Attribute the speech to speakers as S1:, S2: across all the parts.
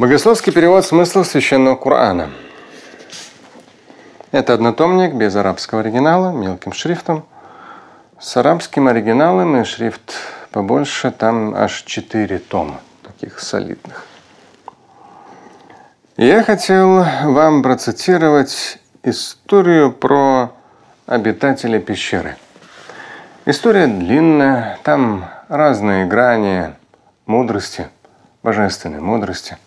S1: Богословский перевод смысла священного Корана. Это однотомник без арабского оригинала, мелким шрифтом. С арабским оригиналом и шрифт побольше, там аж четыре тома, таких солидных. Я хотел вам процитировать историю про обитателя пещеры. История длинная, там разные грани мудрости, божественной мудрости –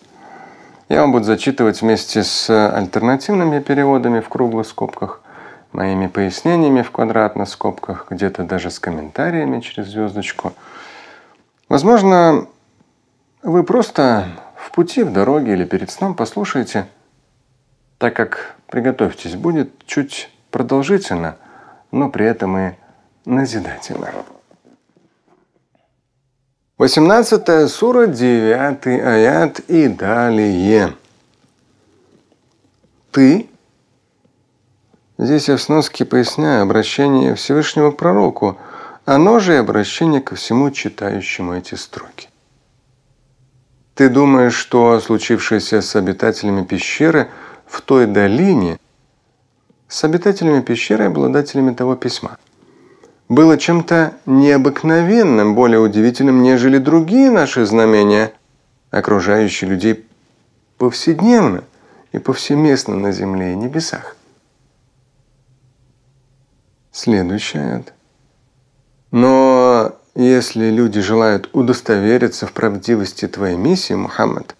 S1: я вам буду зачитывать вместе с э, альтернативными переводами в круглых скобках, моими пояснениями в квадратных скобках, где-то даже с комментариями через звездочку. Возможно, вы просто в пути, в дороге или перед сном послушаете, так как, приготовьтесь, будет чуть продолжительно, но при этом и назидательно. 18 сура, 9 аят и далее. Ты. Здесь я в сноске поясняю обращение Всевышнего Пророку, оно же и обращение ко всему читающему эти строки. Ты думаешь, что случившееся с обитателями пещеры в той долине, с обитателями пещеры и обладателями того письма – было чем-то необыкновенным, более удивительным, нежели другие наши знамения, окружающие людей повседневно и повсеместно на земле и небесах. Следующее. Но если люди желают удостовериться в правдивости твоей миссии, Мухаммад,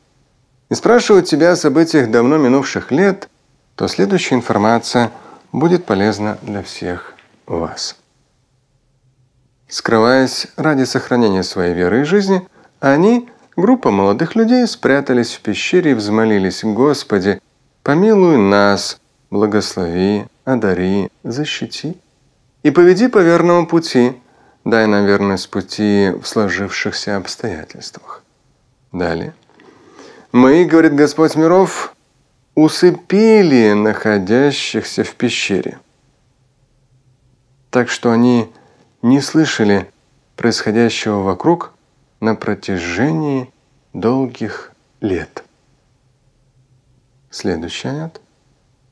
S1: и спрашивают тебя о событиях давно минувших лет, то следующая информация будет полезна для всех вас. Скрываясь ради сохранения своей веры и жизни, они, группа молодых людей, спрятались в пещере и взмолились «Господи, помилуй нас, благослови, одари, защити и поведи по верному пути, дай нам верность пути в сложившихся обстоятельствах». Далее. «Мы, — говорит Господь миров, — усыпили находящихся в пещере, так что они — не слышали происходящего вокруг на протяжении долгих лет. Следующий аят.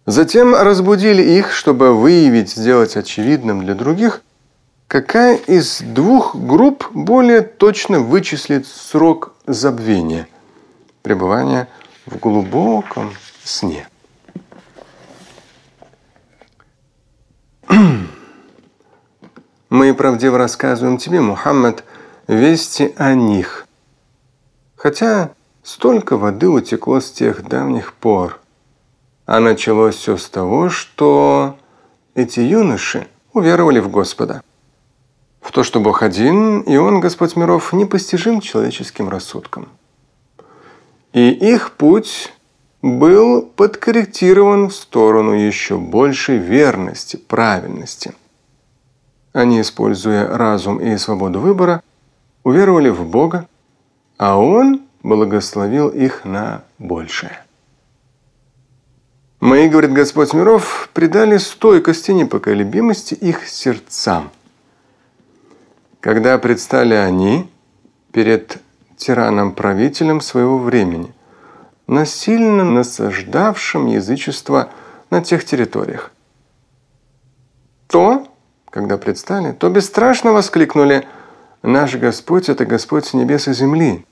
S1: Затем разбудили их, чтобы выявить, сделать очевидным для других, какая из двух групп более точно вычислит срок забвения, пребывания в глубоком сне. мы правдиво рассказываем тебе, Мухаммад, вести о них. Хотя столько воды утекло с тех давних пор. А началось все с того, что эти юноши уверовали в Господа. В то, что Бог один, и Он, Господь миров, непостижим человеческим рассудком. И их путь был подкорректирован в сторону еще большей верности, правильности – они, используя разум и свободу выбора, уверовали в Бога, а Он благословил их на большее. Мои, говорит Господь миров, придали стойкости непоколебимости их сердцам. Когда предстали они перед тираном-правителем своего времени, насильно насаждавшим язычество на тех территориях, то когда предстали, то бесстрашно воскликнули «Наш Господь – это Господь с небес и земли».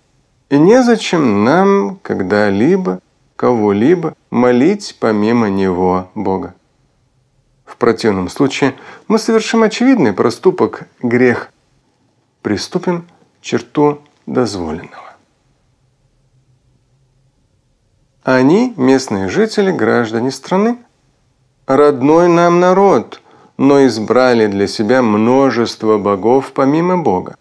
S1: И незачем нам когда-либо, кого-либо молить помимо Него Бога. В противном случае мы совершим очевидный проступок, грех. Приступим к черту дозволенного. Они – местные жители, граждане страны. Родной нам народ – но избрали для себя множество богов помимо Бога.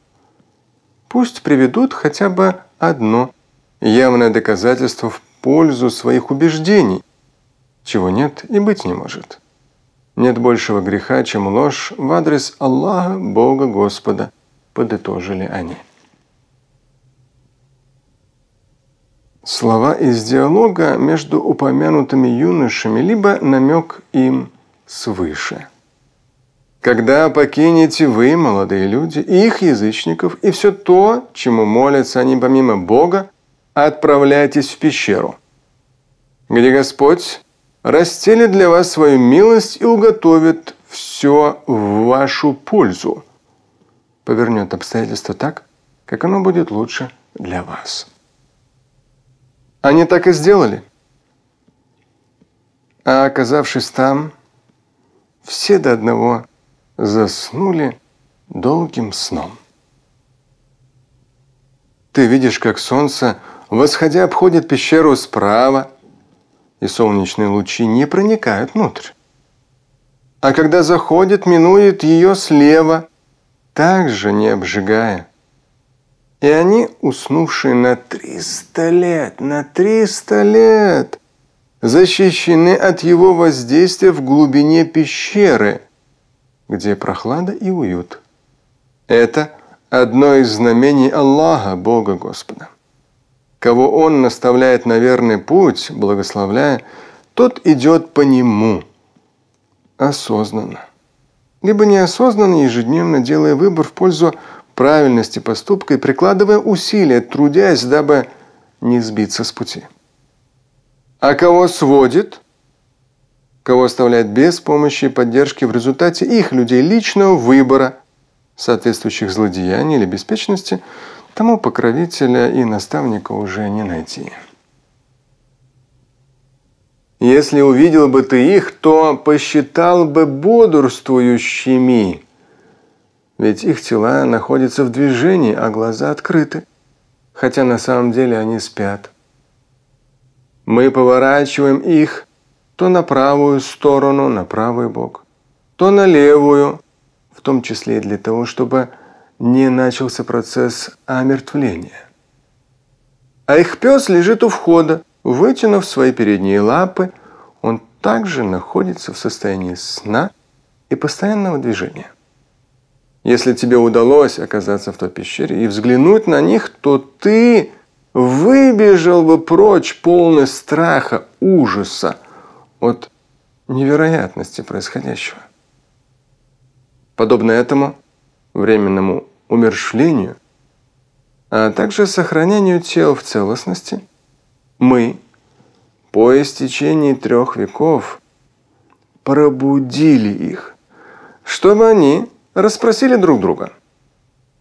S1: Пусть приведут хотя бы одно явное доказательство в пользу своих убеждений, чего нет и быть не может. Нет большего греха, чем ложь в адрес Аллаха, Бога Господа, подытожили они. Слова из диалога между упомянутыми юношами, либо намек им свыше – когда покинете вы, молодые люди, их язычников и все то, чему молятся они помимо Бога, отправляйтесь в пещеру, где Господь расстелит для вас свою милость и уготовит все в вашу пользу. Повернет обстоятельства так, как оно будет лучше для вас. Они так и сделали. А оказавшись там, все до одного заснули долгим сном. Ты видишь, как солнце, восходя, обходит пещеру справа, и солнечные лучи не проникают внутрь. А когда заходит, минует ее слева, также не обжигая. И они, уснувшие на триста лет, на триста лет, защищены от его воздействия в глубине пещеры – где прохлада и уют. Это одно из знамений Аллаха, Бога Господа. Кого Он наставляет на верный путь, благословляя, тот идет по нему осознанно. Либо неосознанно, ежедневно делая выбор в пользу правильности поступка и прикладывая усилия, трудясь, дабы не сбиться с пути. А кого сводит – кого оставляют без помощи и поддержки в результате их людей личного выбора, соответствующих злодеяний или беспечности, тому покровителя и наставника уже не найти. Если увидел бы ты их, то посчитал бы бодрствующими, ведь их тела находятся в движении, а глаза открыты, хотя на самом деле они спят. Мы поворачиваем их то на правую сторону, на правый бок, то на левую, в том числе и для того, чтобы не начался процесс омертвления. А их пес лежит у входа, вытянув свои передние лапы, он также находится в состоянии сна и постоянного движения. Если тебе удалось оказаться в той пещере и взглянуть на них, то ты выбежал бы прочь полный страха, ужаса – от невероятности происходящего. Подобно этому временному умершлению, а также сохранению тел в целостности, мы по истечении трех веков пробудили их, чтобы они расспросили друг друга.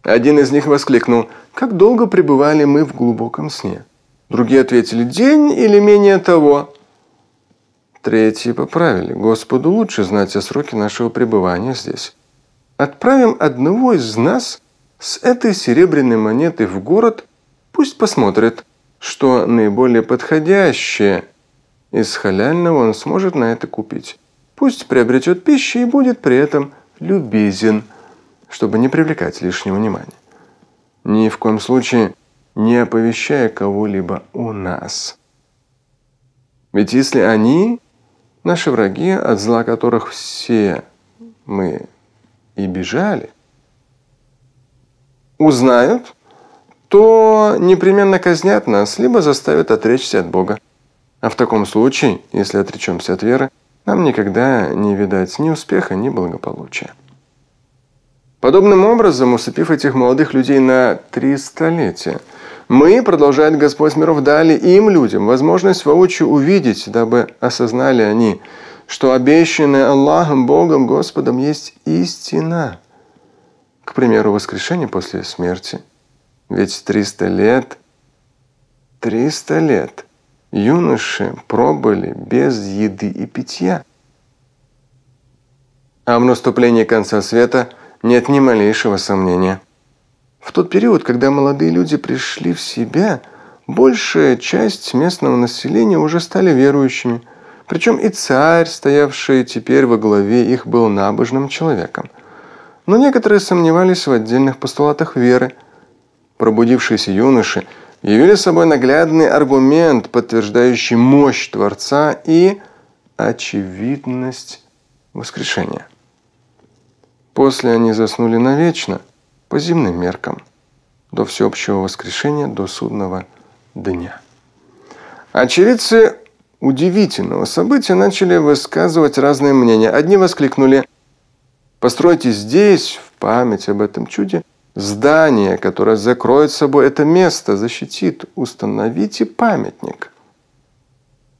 S1: Один из них воскликнул «Как долго пребывали мы в глубоком сне?» Другие ответили «День или менее того?» Третьи типа, поправили. Господу лучше знать о сроке нашего пребывания здесь. Отправим одного из нас с этой серебряной монетой в город, пусть посмотрит, что наиболее подходящее из халяльного он сможет на это купить. Пусть приобретет пищу и будет при этом любезен, чтобы не привлекать лишнего внимания. Ни в коем случае не оповещая кого-либо у нас. Ведь если они Наши враги, от зла которых все мы и бежали, узнают, то непременно казнят нас, либо заставят отречься от Бога. А в таком случае, если отречемся от веры, нам никогда не видать ни успеха, ни благополучия. Подобным образом, усыпив этих молодых людей на три столетия, мы, продолжает Господь миров, дали им, людям, возможность воочию увидеть, дабы осознали они, что обещанное Аллахом, Богом, Господом есть истина. К примеру, воскрешение после смерти. Ведь 300 лет, 300 лет юноши пробыли без еды и питья. А в наступлении конца света нет ни малейшего сомнения – в тот период, когда молодые люди пришли в себя, большая часть местного населения уже стали верующими. Причем и царь, стоявший теперь во главе их, был набожным человеком. Но некоторые сомневались в отдельных постулатах веры. Пробудившиеся юноши явили собой наглядный аргумент, подтверждающий мощь Творца и очевидность воскрешения. После они заснули навечно – по земным меркам, до всеобщего воскрешения, до судного дня. Очевидцы удивительного события начали высказывать разные мнения. Одни воскликнули «Постройте здесь, в память об этом чуде, здание, которое закроет собой это место, защитит, установите памятник».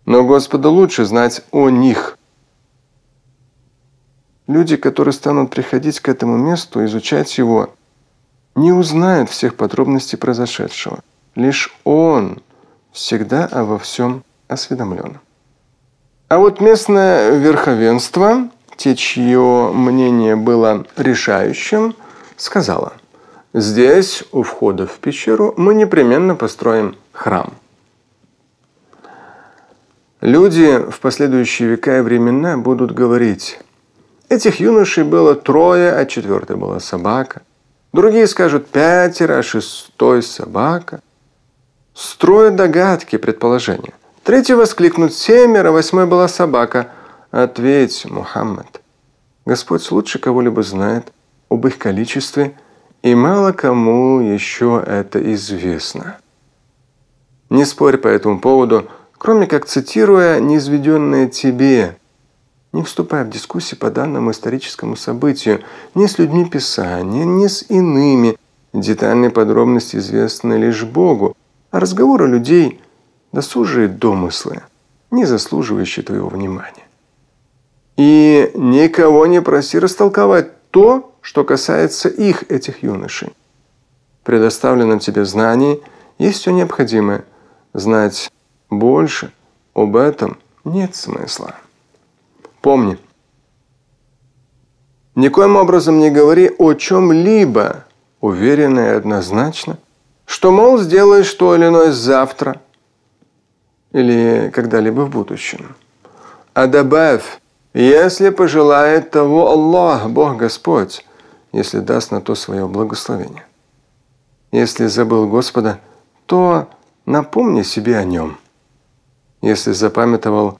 S1: Но Господу лучше знать о них. Люди, которые станут приходить к этому месту, изучать его, не узнает всех подробностей произошедшего. Лишь он всегда обо всем осведомлен. А вот местное верховенство, те, чье мнение было решающим, сказала, «Здесь, у входа в пещеру, мы непременно построим храм». Люди в последующие века и времена будут говорить, этих юношей было трое, а четвертой была собака. Другие скажут пятеро, а шестой собака. Строят догадки, предположения. Третьи воскликнут семеро, восьмой была собака. Ответь, Мухаммад. Господь лучше кого-либо знает об их количестве, и мало кому еще это известно. Не спорь по этому поводу, кроме как цитируя неизведенные тебе не вступая в дискуссии по данному историческому событию ни с людьми Писания, ни с иными. Детальные подробности известны лишь Богу, а разговоры людей – досужие домыслы, не заслуживающие твоего внимания. И никого не проси растолковать то, что касается их, этих юношей. Предоставлено тебе знаний, есть все необходимое. Знать больше об этом нет смысла. Помни. Никоим образом не говори о чем-либо, уверенно и однозначно, что, мол, сделаешь то или иное завтра или когда-либо в будущем. А добавь, если пожелает того Аллах, Бог Господь, если даст на то свое благословение. Если забыл Господа, то напомни себе о нем. Если запамятовал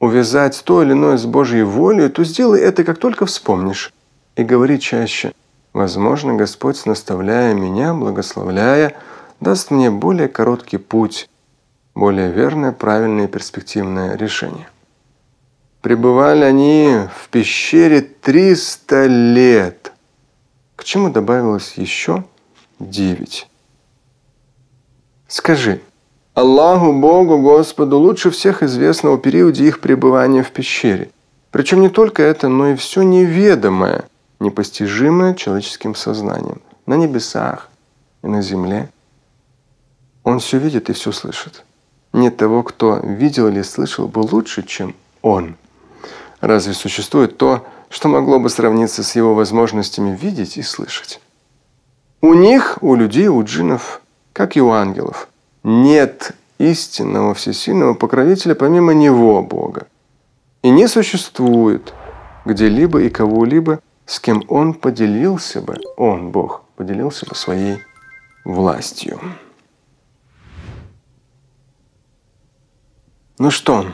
S1: увязать то или иное с Божьей волей, то сделай это, как только вспомнишь. И говори чаще. Возможно, Господь, наставляя меня, благословляя, даст мне более короткий путь, более верное, правильное и перспективное решение. Пребывали они в пещере 300 лет, к чему добавилось еще 9. Скажи, Аллаху, Богу, Господу лучше всех известно о периоде их пребывания в пещере. Причем не только это, но и все неведомое, непостижимое человеческим сознанием. На небесах и на земле. Он все видит и все слышит. Нет того, кто видел или слышал бы лучше, чем он. Разве существует то, что могло бы сравниться с его возможностями видеть и слышать? У них, у людей, у джинов, как и у ангелов – нет истинного всесильного покровителя помимо Него, Бога. И не существует где-либо и кого-либо, с кем Он поделился бы, Он, Бог, поделился бы своей властью. Ну что,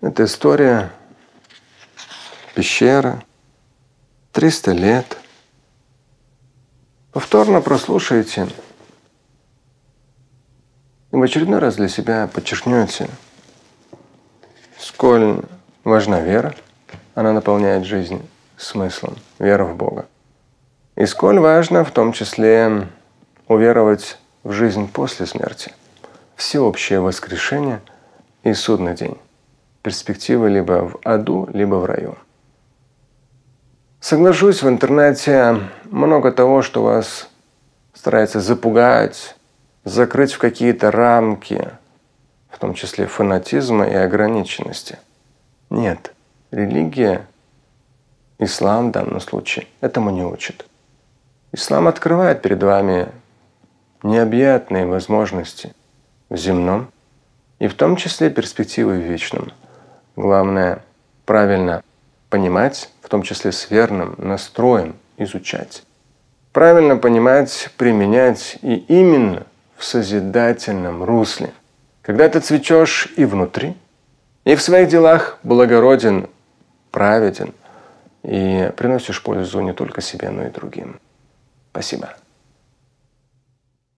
S1: это история пещера, 300 лет. Повторно прослушайте и в очередной раз для себя подчеркнете, сколь важна вера, она наполняет жизнь смыслом, вера в Бога. И сколь важно в том числе уверовать в жизнь после смерти, всеобщее воскрешение и судный день, перспективы либо в аду, либо в раю. Соглашусь, в интернете много того, что вас старается запугать, закрыть в какие-то рамки, в том числе фанатизма и ограниченности. Нет, религия, ислам в данном случае, этому не учит. Ислам открывает перед вами необъятные возможности в земном и в том числе перспективы в вечном. Главное – правильно понимать, в том числе с верным настроем изучать. Правильно понимать, применять и именно – в созидательном русле. Когда ты цветешь и внутри, и в своих делах благороден, праведен, и приносишь пользу не только себе, но и другим. Спасибо.